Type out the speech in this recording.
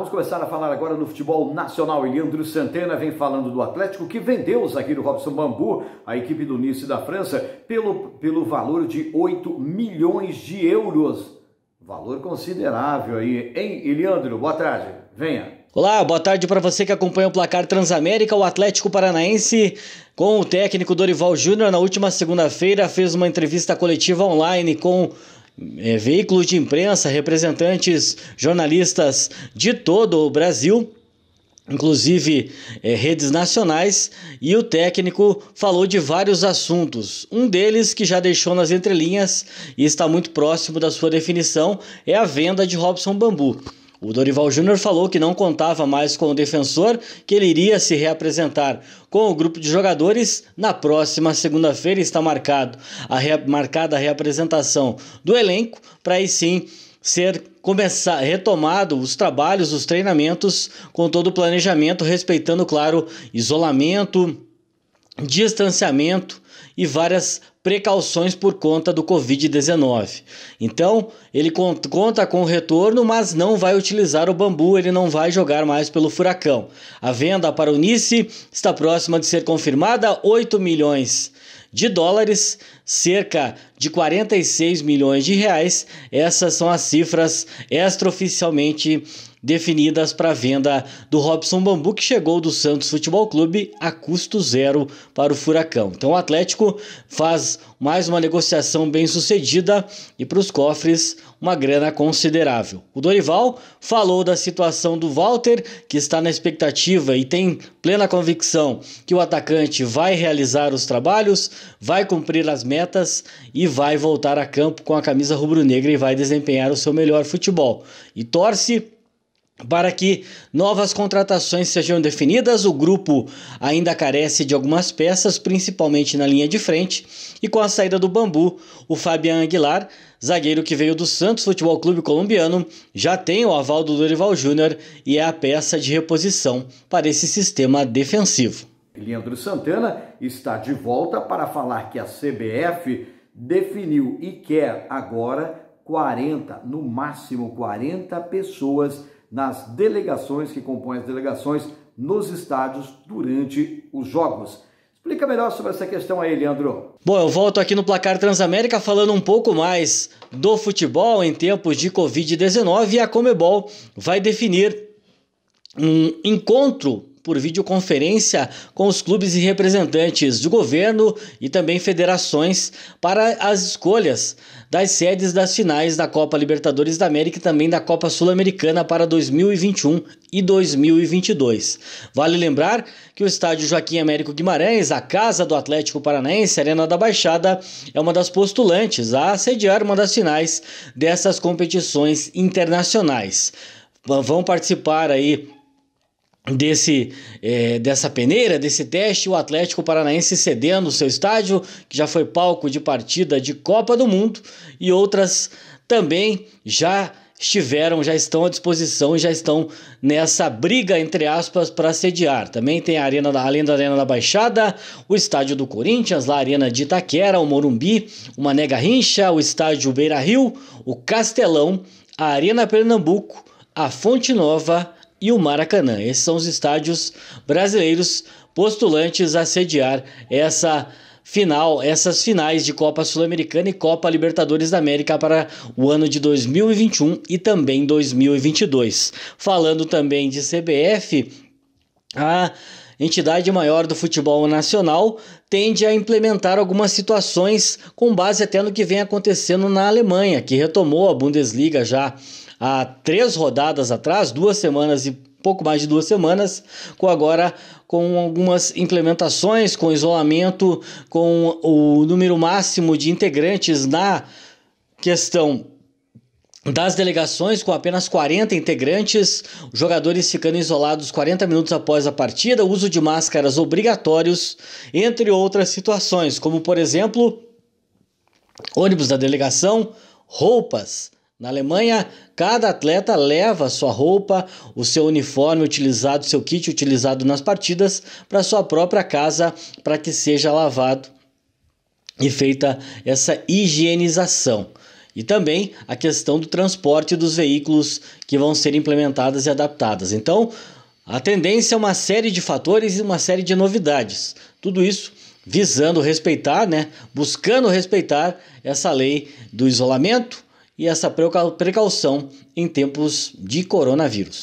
Vamos começar a falar agora do futebol nacional. Eliandro Santana vem falando do Atlético, que vendeu o zagueiro Robson Bambu, a equipe do Nice da França, pelo, pelo valor de 8 milhões de euros. Valor considerável aí, hein, Eliandro? Boa tarde, venha. Olá, boa tarde para você que acompanha o placar Transamérica. O Atlético Paranaense, com o técnico Dorival Júnior, na última segunda-feira, fez uma entrevista coletiva online com é, veículos de imprensa, representantes, jornalistas de todo o Brasil inclusive é, redes nacionais, e o técnico falou de vários assuntos. Um deles que já deixou nas entrelinhas e está muito próximo da sua definição é a venda de Robson Bambu. O Dorival Júnior falou que não contava mais com o defensor, que ele iria se reapresentar com o grupo de jogadores na próxima segunda-feira está marcado a rea, marcada a reapresentação do elenco para aí sim ser começar retomado os trabalhos, os treinamentos com todo o planejamento, respeitando claro isolamento, distanciamento e várias precauções por conta do Covid-19. Então, ele conta com o retorno, mas não vai utilizar o bambu, ele não vai jogar mais pelo furacão. A venda para o Nice está próxima de ser confirmada, 8 milhões de dólares, cerca de 46 milhões de reais. Essas são as cifras extraoficialmente definidas para a venda do Robson Bambu, que chegou do Santos Futebol Clube a custo zero para o Furacão. Então o Atlético Atlético faz mais uma negociação bem sucedida e para os cofres uma grana considerável. O Dorival falou da situação do Walter, que está na expectativa e tem plena convicção que o atacante vai realizar os trabalhos, vai cumprir as metas e vai voltar a campo com a camisa rubro-negra e vai desempenhar o seu melhor futebol. E torce para que novas contratações sejam definidas, o grupo ainda carece de algumas peças, principalmente na linha de frente, e com a saída do Bambu, o Fabian Aguilar, zagueiro que veio do Santos Futebol Clube colombiano, já tem o aval do Dorival Júnior e é a peça de reposição para esse sistema defensivo. Leandro Santana está de volta para falar que a CBF definiu e quer agora 40, no máximo 40 pessoas nas delegações que compõem as delegações nos estádios durante os jogos. Explica melhor sobre essa questão aí, Leandro. Bom, eu volto aqui no Placar Transamérica falando um pouco mais do futebol em tempos de Covid-19 e a Comebol vai definir um encontro por videoconferência com os clubes e representantes do governo e também federações para as escolhas das sedes das finais da Copa Libertadores da América e também da Copa Sul-Americana para 2021 e 2022. Vale lembrar que o estádio Joaquim Américo Guimarães, a casa do Atlético Paranaense, Arena da Baixada, é uma das postulantes a sediar uma das finais dessas competições internacionais. Vão participar aí desse é, dessa peneira, desse teste, o Atlético Paranaense cedendo o seu estádio, que já foi palco de partida de Copa do Mundo, e outras também já estiveram, já estão à disposição já estão nessa briga, entre aspas, para sediar. Também tem a Arena da, além da Arena da Baixada, o estádio do Corinthians, lá a Arena de Itaquera, o Morumbi, o Mané Garrincha, o estádio Beira Rio, o Castelão, a Arena Pernambuco, a Fonte Nova, e o Maracanã. Esses são os estádios brasileiros postulantes a sediar essa final, essas finais de Copa Sul-Americana e Copa Libertadores da América para o ano de 2021 e também 2022. Falando também de CBF, a entidade maior do futebol nacional tende a implementar algumas situações com base até no que vem acontecendo na Alemanha, que retomou a Bundesliga já há três rodadas atrás, duas semanas e pouco mais de duas semanas, com agora com algumas implementações, com isolamento, com o número máximo de integrantes na questão das delegações com apenas 40 integrantes, jogadores ficando isolados 40 minutos após a partida, uso de máscaras obrigatórios, entre outras situações, como por exemplo, ônibus da delegação, roupas, na Alemanha, cada atleta leva sua roupa, o seu uniforme utilizado, seu kit utilizado nas partidas para sua própria casa para que seja lavado e feita essa higienização. E também a questão do transporte dos veículos que vão ser implementadas e adaptadas. Então, a tendência é uma série de fatores e uma série de novidades. Tudo isso visando respeitar, né, buscando respeitar essa lei do isolamento e essa precaução em tempos de coronavírus.